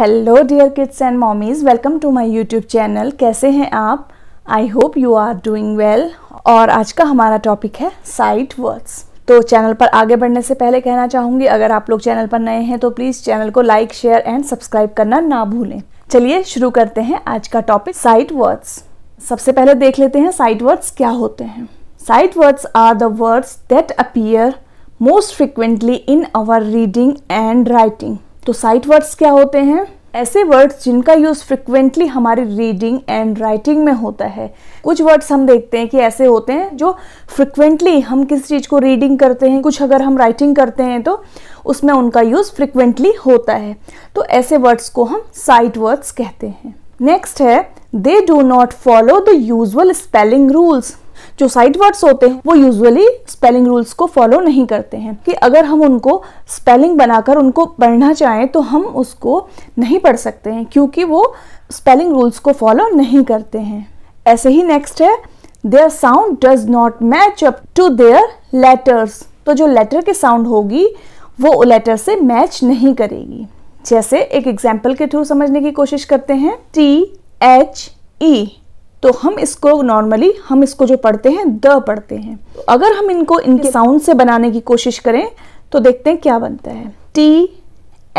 hello dear kids and mommies welcome to my YouTube channel कैसे हैं आप I hope you are doing well और आज का हमारा टॉपिक है साइट वर्ड्स तो चैनल पर आगे बढ़ने से पहले कहना चाहूँगी अगर आप लोग चैनल पर नए हैं तो प्लीज़ चैनल को लाइक शेयर एंड सब्सक्राइब करना ना भूलें चलिए शुरू करते हैं आज का टॉपिक साइट वर्ड्स सबसे पहले देख लेते हैं साइट वर्ड्स क्या होते हैं sight words are the words that appear most frequently in our reading and writing तो साइट वर्ड्स क्या होते हैं ऐसे वर्ड्स जिनका यूज़ फ्रिक्वेंटली हमारी रीडिंग एंड राइटिंग में होता है कुछ वर्ड्स हम देखते हैं कि ऐसे होते हैं जो फ्रिक्वेंटली हम किस चीज़ को रीडिंग करते हैं कुछ अगर हम राइटिंग करते हैं तो उसमें उनका यूज़ फ्रिक्वेंटली होता है तो ऐसे वर्ड्स को हम साइट वर्ड्स कहते हैं नेक्स्ट है they do not follow the usual spelling rules जो साइट वर्ड्स होते हैं वो यूजुअली स्पेलिंग रूल्स को फॉलो नहीं करते हैं कि अगर हम उनको स्पेलिंग बनाकर उनको पढ़ना चाहें तो हम उसको नहीं पढ़ सकते हैं क्योंकि वो स्पेलिंग रूल्स को फॉलो नहीं करते हैं ऐसे ही नेक्स्ट है their sound does not match up to their letters तो जो लेटर की साउंड होगी वो लेटर से मैच नहीं करेगी जैसे एक एग्जाम्पल के थ्रू समझने की कोशिश करते हैं टी एच ई तो हम इसको नॉर्मली हम इसको जो पढ़ते हैं द पढ़ते हैं तो अगर हम इनको इनके साउंड से बनाने की कोशिश करें तो देखते हैं क्या बनता है टी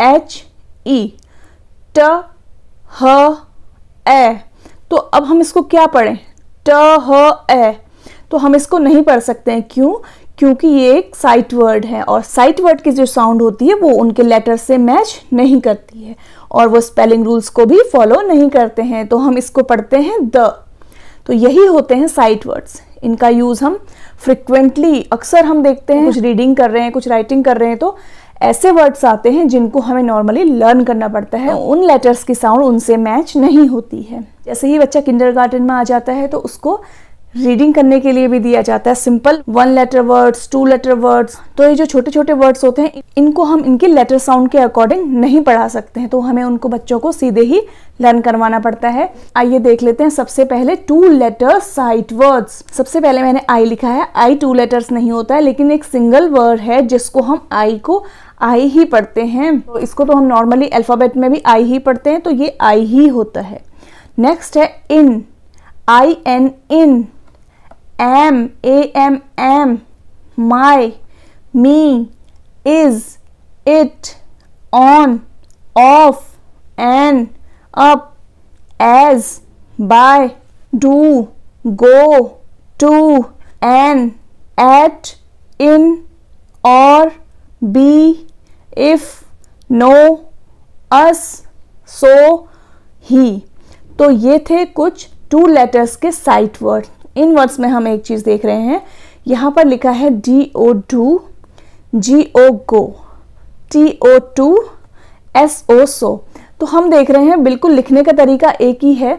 एच ई ट ह ए तो अब हम इसको क्या पढ़ें ट ह ए तो हम इसको नहीं पढ़ सकते हैं क्यों क्योंकि ये एक साइट वर्ड है और साइट वर्ड की जो साउंड होती है वो उनके लेटर से मैच नहीं करती है और वो स्पेलिंग रूल्स को भी फॉलो नहीं करते हैं तो हम इसको पढ़ते हैं द तो यही होते हैं साइट वर्ड्स इनका यूज़ हम फ्रिक्वेंटली अक्सर हम देखते हैं कुछ रीडिंग कर रहे हैं कुछ राइटिंग कर रहे हैं तो ऐसे वर्ड्स आते हैं जिनको हमें नॉर्मली लर्न करना पड़ता है उन लेटर्स की साउंड उनसे मैच नहीं होती है जैसे ही बच्चा किंडर में आ जाता है तो उसको रीडिंग करने के लिए भी दिया जाता है simple one letter words two letter words तो ये जो छोटे छोटे वर्ड्स होते हैं इनको हम इनके लेटर साउंड के अकॉर्डिंग नहीं पढ़ा सकते हैं तो हमें उनको बच्चों को सीधे ही लर्न करवाना पड़ता है आइए देख लेते हैं सबसे पहले टू लेटर साइट वर्ड्स सबसे पहले मैंने आई लिखा है आई टू लेटर्स नहीं होता है लेकिन एक सिंगल वर्ड है जिसको हम आई को आई ही पढ़ते हैं तो इसको तो हम नॉर्मली अल्फ़ाबेट में भी आई ही पढ़ते हैं तो ये आई ही होता है नेक्स्ट है in I N in am A M am my me is it on of an up as by do go to an at in और be if no us so he तो ये थे कुछ two letters के sight word इन words में हम एक चीज़ देख रहे हैं यहां पर लिखा है D O do G O go T O to S O so तो हम देख रहे हैं बिल्कुल लिखने का तरीका एक ही है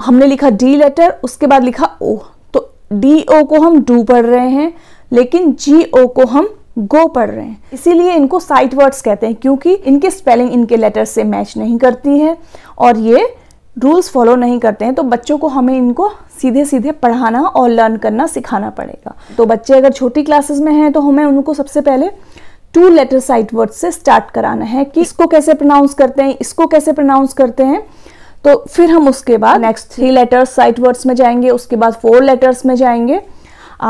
हमने लिखा डी लेटर उसके बाद लिखा ओ तो डी ओ को हम डू पढ़ रहे हैं लेकिन जी ओ को हम गो पढ़ रहे हैं इसीलिए इनको साइट वर्ड्स कहते हैं क्योंकि इनके स्पेलिंग इनके लेटर से मैच नहीं करती है और ये रूल्स फॉलो नहीं करते हैं तो बच्चों को हमें इनको सीधे सीधे पढ़ाना और लर्न करना सिखाना पड़ेगा तो बच्चे अगर छोटी क्लासेस में हैं तो हमें उनको सबसे पहले टू लेटर साइट वर्ड से स्टार्ट कराना है कि इसको कैसे प्रोनाउंस करते हैं इसको कैसे प्रोनाउंस करते हैं तो फिर हम उसके बाद next three letters sight words में जाएंगे उसके बाद फोर लेटर्स में जाएंगे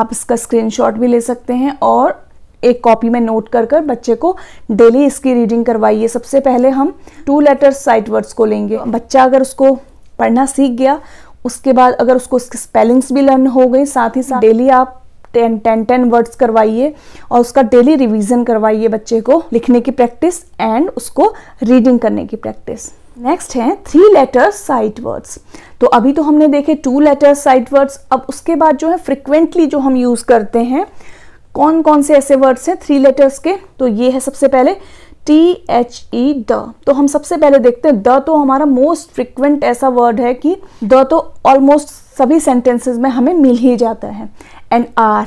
आप इसका स्क्रीनशॉट भी ले सकते हैं और एक कॉपी में नोट कर कर बच्चे को डेली इसकी रीडिंग करवाइए सबसे पहले हम टू लेटर्स साइट वर्ड्स को लेंगे बच्चा अगर उसको पढ़ना सीख गया उसके बाद अगर उसको उसकी स्पेलिंग्स भी लर्न हो गई साथ ही साथ डेली आप टेन टेन टेन वर्ड्स करवाइए और उसका डेली रिवीजन करवाइए बच्चे को लिखने की प्रैक्टिस एंड उसको रीडिंग करने की प्रैक्टिस नेक्स्ट है थ्री लेटर्स साइट वर्ड्स तो अभी तो हमने देखे टू लेटर्स साइट वर्ड्स अब उसके बाद जो है फ्रिक्वेंटली जो हम यूज़ करते हैं कौन कौन से ऐसे वर्ड्स हैं थ्री लेटर्स के तो ये है सबसे पहले टी एच ई द तो हम सबसे पहले देखते हैं द तो हमारा मोस्ट फ्रिक्वेंट ऐसा वर्ड है कि द तो ऑलमोस्ट सभी सेंटेंसेस में हमें मिल ही जाता है and are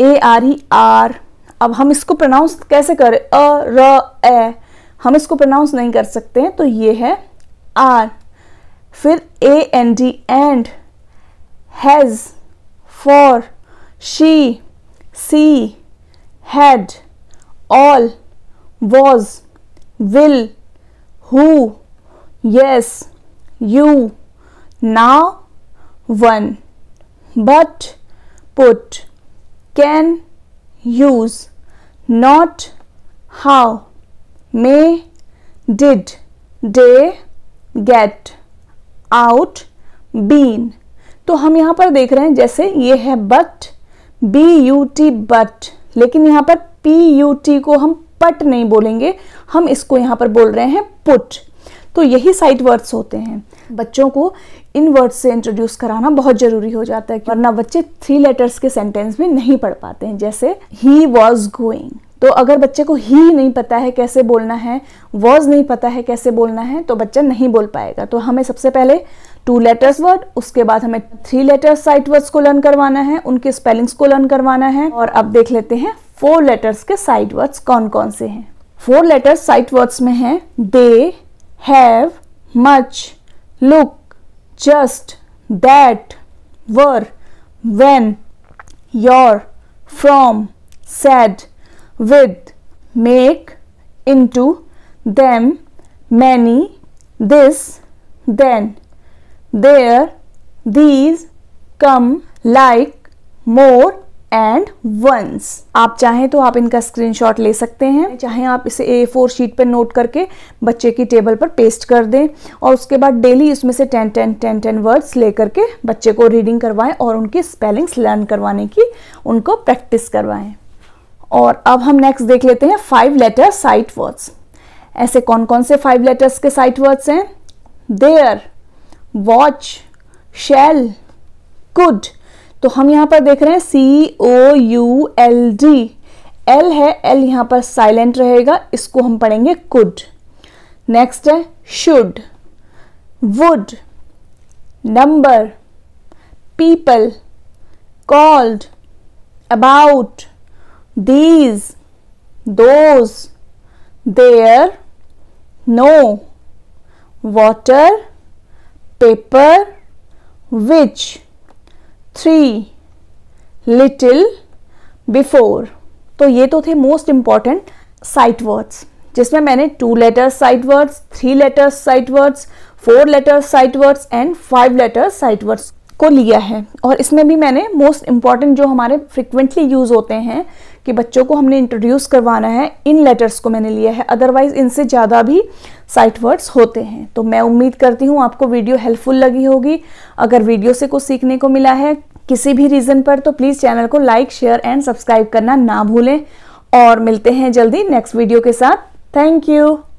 A R E are अब हम इसको प्रोनाउंस कैसे करें अ र ए हम इसको प्रोनाउंस नहीं कर सकते हैं तो ये है आर फिर A N D and has for she see had all was will who yes you now one but put can use not how may did day get out been तो हम यहाँ पर देख रहे हैं जैसे ये है but B U T but लेकिन यहां पर पी यू टी को हम पट नहीं बोलेंगे हम इसको यहां पर बोल रहे हैं पुट तो यही साइड वर्ड्स होते हैं बच्चों को इन वर्ड्स से इंट्रोड्यूस कराना बहुत ज़रूरी हो जाता है वरना बच्चे थ्री लेटर्स के सेंटेंस में नहीं पढ़ पाते हैं जैसे ही वॉज गोइंग तो अगर बच्चे को ही नहीं पता है कैसे बोलना है वॉज नहीं पता है कैसे बोलना है तो बच्चा नहीं बोल पाएगा तो हमें सबसे पहले टू लेटर्स वर्ड उसके बाद हमें थ्री लेटर्स साइट वर्ड्स को लर्न करवाना है उनके स्पेलिंग्स को लर्न करवाना है और अब देख लेते हैं फोर लेटर्स के साइट वर्ड्स कौन कौन से हैं फोर लेटर्स साइट वर्ड्स में हैं they have much look just that were when your from said with make to them many this then there these come like more and once आप चाहें तो आप इनका स्क्रीनशॉट ले सकते हैं चाहे आप इसे ए फोर शीट पर नोट करके बच्चे की टेबल पर पेस्ट कर दें और उसके बाद डेली इसमें से ten ten ten ten words लेकर के बच्चे को रीडिंग करवाएं और उनकी स्पेलिंग्स लर्न करवाने की उनको प्रैक्टिस करवाएं और अब हम नेक्स्ट देख लेते हैं फाइव लेटर साइट वर्ड्स ऐसे कौन कौन से फाइव लेटर्स के साइट वर्ड्स हैं देयर वॉच शेल कुड तो हम यहां पर देख रहे हैं C O U L D L है एल यहां पर साइलेंट रहेगा इसको हम पढ़ेंगे कुड नेक्स्ट है should would number people called about these those their no water paper which three little before तो ये तो थे मोस्ट इंपॉर्टेंट साइट वर्ड्स जिसमें मैंने two letters sight words three letters sight words four letters sight words and five letters sight words को लिया है और इसमें भी मैंने मोस्ट इंपॉर्टेंट जो हमारे फ्रिक्वेंटली यूज होते हैं कि बच्चों को हमने इंट्रोड्यूस करवाना है इन लेटर्स को मैंने लिया है अदरवाइज इनसे ज़्यादा भी साइट वर्ड्स होते हैं तो मैं उम्मीद करती हूँ आपको वीडियो हेल्पफुल लगी होगी अगर वीडियो से कुछ सीखने को मिला है किसी भी रीज़न पर तो प्लीज़ चैनल को लाइक शेयर एंड सब्सक्राइब करना ना भूलें और मिलते हैं जल्दी नेक्स्ट वीडियो के साथ थैंक यू